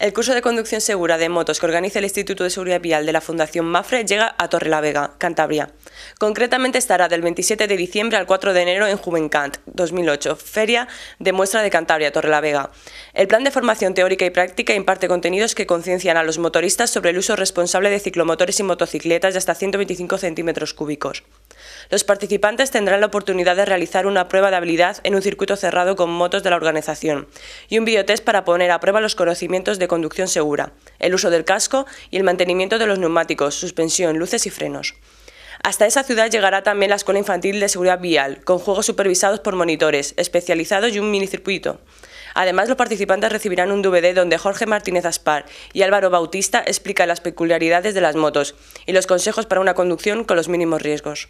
El curso de conducción segura de motos que organiza el Instituto de Seguridad Vial de la Fundación MAFRE llega a Torrelavega, Cantabria. Concretamente estará del 27 de diciembre al 4 de enero en Juvencant 2008, Feria de Muestra de Cantabria, Torrelavega. El plan de formación teórica y práctica imparte contenidos que conciencian a los motoristas sobre el uso responsable de ciclomotores y motocicletas de hasta 125 centímetros cúbicos. Los participantes tendrán la oportunidad de realizar una prueba de habilidad en un circuito cerrado con motos de la organización y un biotest para poner a prueba los conocimientos de conducción segura, el uso del casco y el mantenimiento de los neumáticos, suspensión, luces y frenos. Hasta esa ciudad llegará también la Escuela Infantil de Seguridad Vial, con juegos supervisados por monitores, especializados y un minicircuito. Además, los participantes recibirán un DVD donde Jorge Martínez Aspar y Álvaro Bautista explican las peculiaridades de las motos y los consejos para una conducción con los mínimos riesgos.